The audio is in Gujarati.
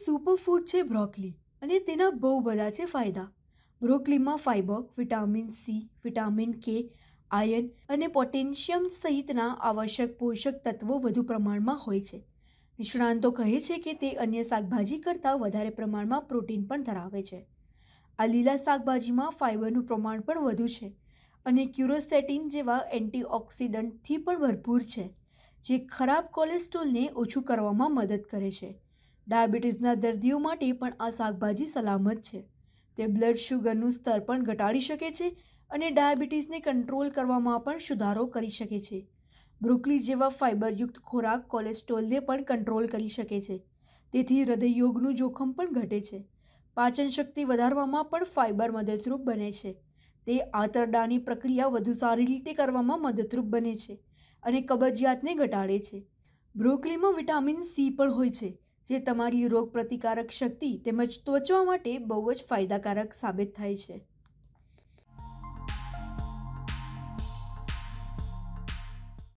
સુપરફૂડ છે બ્રોકલી અને તેના બહુ બધા છે ફાયદા બ્રોકલીમાં fibre vitamin C vitamin K iron અને પોટેશિયમ સહિતના આવશ્યક પોષક તત્વો વધુ પ્રમાણમાં હોય છે નિષ્ણાંતો કહે છે કે તે અન્ય શાકભાજી કરતાં વધારે પ્રમાણમાં પ્રોટીન પણ ધરાવે છે આ લીલા શાકભાજીમાં ફાઇબરનું પ્રમાણ પણ વધુ છે અને ક્યુરોસેટિન જેવા એન્ટીઓક્સિડન્ટથી પણ ભરપૂર છે જે ખરાબ કોલેસ્ટ્રોલને ઓછું કરવામાં મદદ કરે છે ડાયાબિટીસના દર્દીઓ માટે પણ આ શાકભાજી સલામત છે તે બ્લડ શુગરનું સ્તર પણ ઘટાડી શકે છે અને ડાયાબિટીસને કંટ્રોલ કરવામાં પણ સુધારો કરી શકે છે બ્રોકલી જેવા ફાઇબરયુક્ત ખોરાક કોલેસ્ટ્રોલને પણ કંટ્રોલ કરી શકે છે તેથી હૃદયયોગનું જોખમ પણ ઘટે છે પાચન શક્તિ વધારવામાં પણ ફાઇબર મદદરૂપ બને છે તે આંતરડાની પ્રક્રિયા વધુ સારી રીતે કરવામાં મદદરૂપ બને છે અને કબજિયાતને ઘટાડે છે બ્રોકલીમાં વિટામિન સી પણ હોય છે જે તમારી રોગપ્રતિકારક શક્તિ તેમજ ત્વચવા માટે બહુ જ ફાયદાકારક સાબિત થાય છે